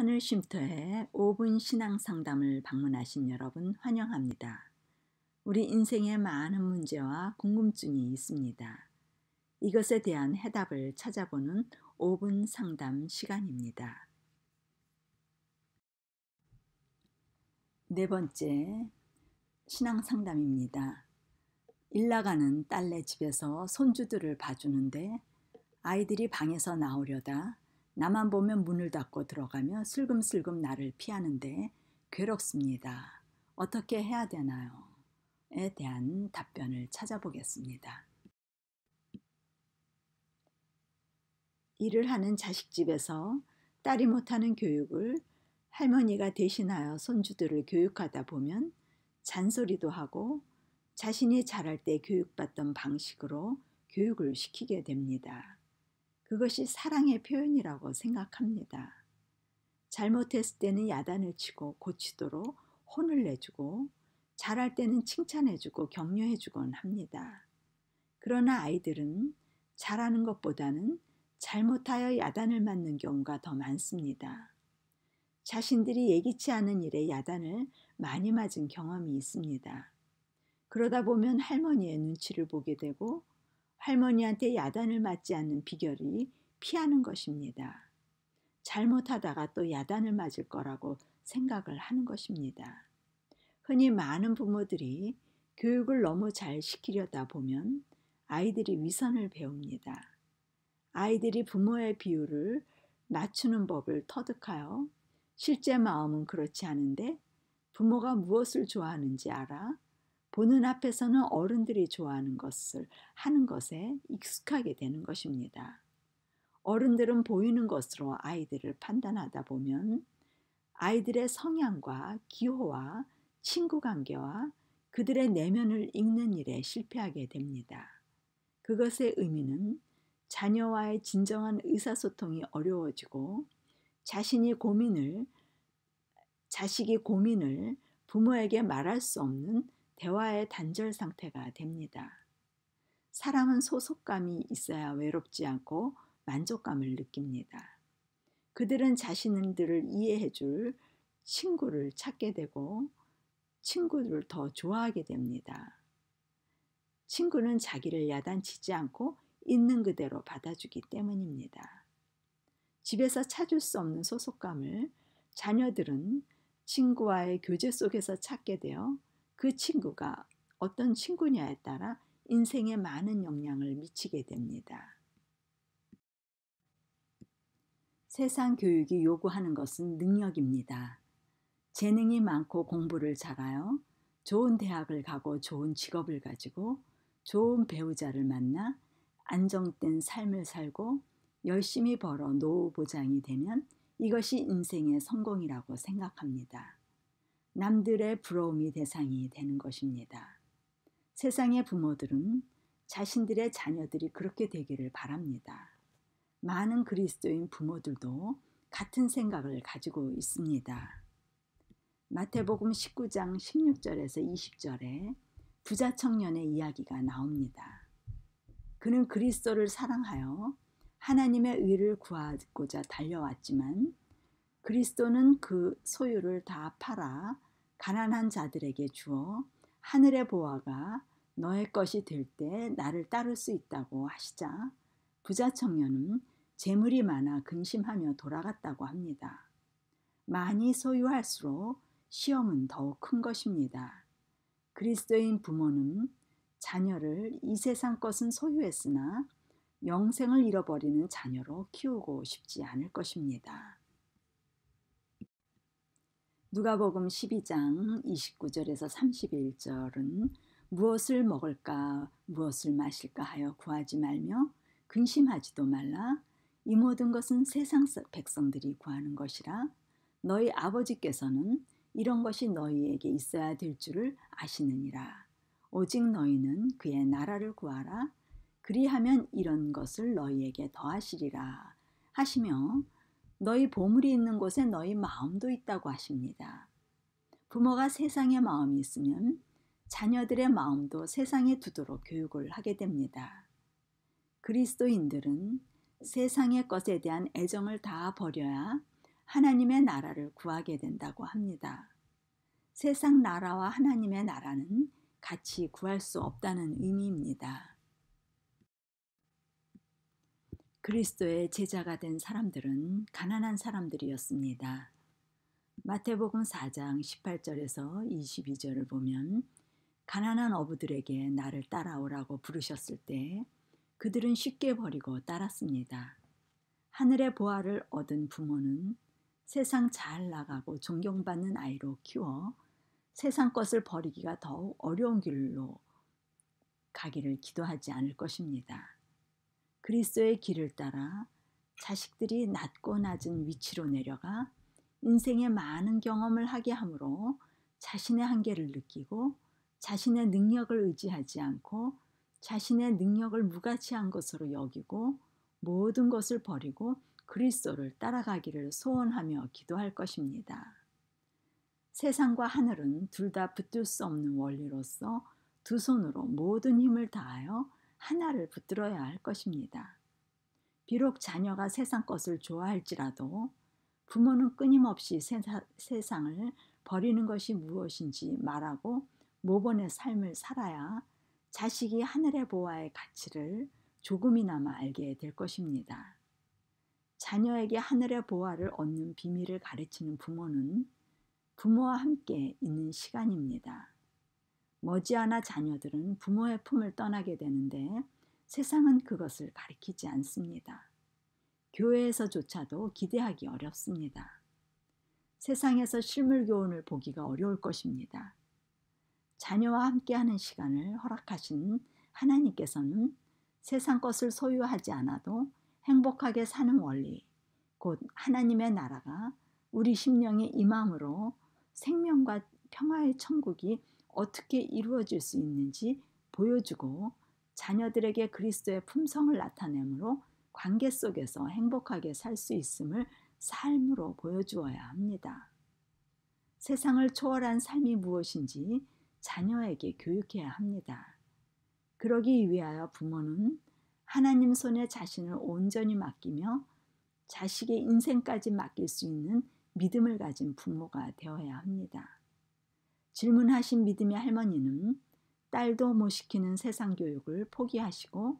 하늘 쉼터에 5분 신앙 상담을 방문하신 여러분 환영합니다. 우리 인생의 많은 문제와 궁금증이 있습니다. 이것에 대한 해답을 찾아보는 5분 상담 시간입니다. 네 번째 신앙 상담입니다. 일 나가는 딸네 집에서 손주들을 봐주는데 아이들이 방에서 나오려다 나만 보면 문을 닫고 들어가며 슬금슬금 나를 피하는데 괴롭습니다. 어떻게 해야 되나요? 에 대한 답변을 찾아보겠습니다. 일을 하는 자식집에서 딸이 못하는 교육을 할머니가 대신하여 손주들을 교육하다 보면 잔소리도 하고 자신이 자랄 때 교육받던 방식으로 교육을 시키게 됩니다. 그것이 사랑의 표현이라고 생각합니다. 잘못했을 때는 야단을 치고 고치도록 혼을 내주고 잘할 때는 칭찬해주고 격려해주곤 합니다. 그러나 아이들은 잘하는 것보다는 잘못하여 야단을 맞는 경우가 더 많습니다. 자신들이 예기치 않은 일에 야단을 많이 맞은 경험이 있습니다. 그러다 보면 할머니의 눈치를 보게 되고 할머니한테 야단을 맞지 않는 비결이 피하는 것입니다. 잘못하다가 또 야단을 맞을 거라고 생각을 하는 것입니다. 흔히 많은 부모들이 교육을 너무 잘 시키려다 보면 아이들이 위선을 배웁니다. 아이들이 부모의 비율을 맞추는 법을 터득하여 실제 마음은 그렇지 않은데 부모가 무엇을 좋아하는지 알아 보는 앞에서는 어른들이 좋아하는 것을 하는 것에 익숙하게 되는 것입니다. 어른들은 보이는 것으로 아이들을 판단하다 보면 아이들의 성향과 기호와 친구 관계와 그들의 내면을 읽는 일에 실패하게 됩니다. 그것의 의미는 자녀와의 진정한 의사소통이 어려워지고 자신이 고민을 자식이 고민을 부모에게 말할 수 없는 대화의 단절 상태가 됩니다. 사람은 소속감이 있어야 외롭지 않고 만족감을 느낍니다. 그들은 자신들을 이해해 줄 친구를 찾게 되고 친구를 더 좋아하게 됩니다. 친구는 자기를 야단치지 않고 있는 그대로 받아주기 때문입니다. 집에서 찾을 수 없는 소속감을 자녀들은 친구와의 교제 속에서 찾게 되어 그 친구가 어떤 친구냐에 따라 인생에 많은 영향을 미치게 됩니다. 세상 교육이 요구하는 것은 능력입니다. 재능이 많고 공부를 잘하여 좋은 대학을 가고 좋은 직업을 가지고 좋은 배우자를 만나 안정된 삶을 살고 열심히 벌어 노후 보장이 되면 이것이 인생의 성공이라고 생각합니다. 남들의 부러움이 대상이 되는 것입니다. 세상의 부모들은 자신들의 자녀들이 그렇게 되기를 바랍니다. 많은 그리스도인 부모들도 같은 생각을 가지고 있습니다. 마태복음 19장 16절에서 20절에 부자 청년의 이야기가 나옵니다. 그는 그리스도를 사랑하여 하나님의 의를 구하고자 달려왔지만 그리스도는 그 소유를 다 팔아 가난한 자들에게 주어 하늘의 보화가 너의 것이 될 때 나를 따를 수 있다고 하시자 부자 청년은 재물이 많아 근심하며 돌아갔다고 합니다. 많이 소유할수록 시험은 더욱 큰 것입니다. 그리스도인 부모는 자녀를 이 세상 것은 소유했으나 영생을 잃어버리는 자녀로 키우고 싶지 않을 것입니다. 누가복음 12장 29절에서 31절은 무엇을 먹을까 무엇을 마실까 하여 구하지 말며 근심하지도 말라 이 모든 것은 세상 백성들이 구하는 것이라 너희 아버지께서는 이런 것이 너희에게 있어야 될 줄을 아시느니라 오직 너희는 그의 나라를 구하라 그리하면 이런 것을 너희에게 더하시리라 하시며 너희 보물이 있는 곳에 너희 마음도 있다고 하십니다. 부모가 세상의 마음이 있으면 자녀들의 마음도 세상에 두도록 교육을 하게 됩니다. 그리스도인들은 세상의 것에 대한 애정을 다 버려야 하나님의 나라를 구하게 된다고 합니다. 세상 나라와 하나님의 나라는 같이 구할 수 없다는 의미입니다. 그리스도의 제자가 된 사람들은 가난한 사람들이었습니다. 마태복음 4장 18절에서 22절을 보면 가난한 어부들에게 나를 따라오라고 부르셨을 때 그들은 쉽게 버리고 따랐습니다. 하늘의 보화를 얻은 부모는 세상 잘 나가고 존경받는 아이로 키워 세상 것을 버리기가 더욱 어려운 길로 가기를 기도하지 않을 것입니다. 그리스도의 길을 따라 자식들이 낮고 낮은 위치로 내려가 인생의 많은 경험을 하게 하므로 자신의 한계를 느끼고 자신의 능력을 의지하지 않고 자신의 능력을 무가치한 것으로 여기고 모든 것을 버리고 그리스도를 따라가기를 소원하며 기도할 것입니다. 세상과 하늘은 둘 다 붙들 수 없는 원리로서 두 손으로 모든 힘을 다하여 하나를 붙들어야 할 것입니다. 비록 자녀가 세상 것을 좋아할지라도 부모는 끊임없이 세사, 세상을 버리는 것이 무엇인지 말하고 모범의 삶을 살아야 자식이 하늘의 보화의 가치를 조금이나마 알게 될 것입니다. 자녀에게 하늘의 보화를 얻는 비밀을 가르치는 부모는 부모와 함께 있는 시간입니다. 머지않아 자녀들은 부모의 품을 떠나게 되는데 세상은 그것을 가리키지 않습니다. 교회에서조차도 기대하기 어렵습니다. 세상에서 실물 교훈을 보기가 어려울 것입니다. 자녀와 함께하는 시간을 허락하신 하나님께서는 세상 것을 소유하지 않아도 행복하게 사는 원리, 곧 하나님의 나라가 우리 심령에 임함으로 생명과 평화의 천국이 어떻게 이루어질 수 있는지 보여주고 자녀들에게 그리스도의 품성을 나타내므로 관계 속에서 행복하게 살 수 있음을 삶으로 보여주어야 합니다. 세상을 초월한 삶이 무엇인지 자녀에게 교육해야 합니다. 그러기 위하여 부모는 하나님 손에 자신을 온전히 맡기며 자식의 인생까지 맡길 수 있는 믿음을 가진 부모가 되어야 합니다. 질문하신 믿음의 할머니는 딸도 못 시키는 세상 교육을 포기하시고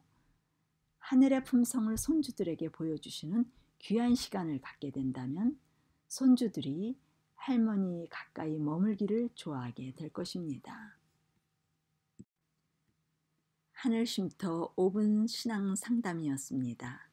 하늘의 품성을 손주들에게 보여주시는 귀한 시간을 갖게 된다면 손주들이 할머니 가까이 머물기를 좋아하게 될 것입니다. 하늘 쉼터 5분 신앙 상담이었습니다.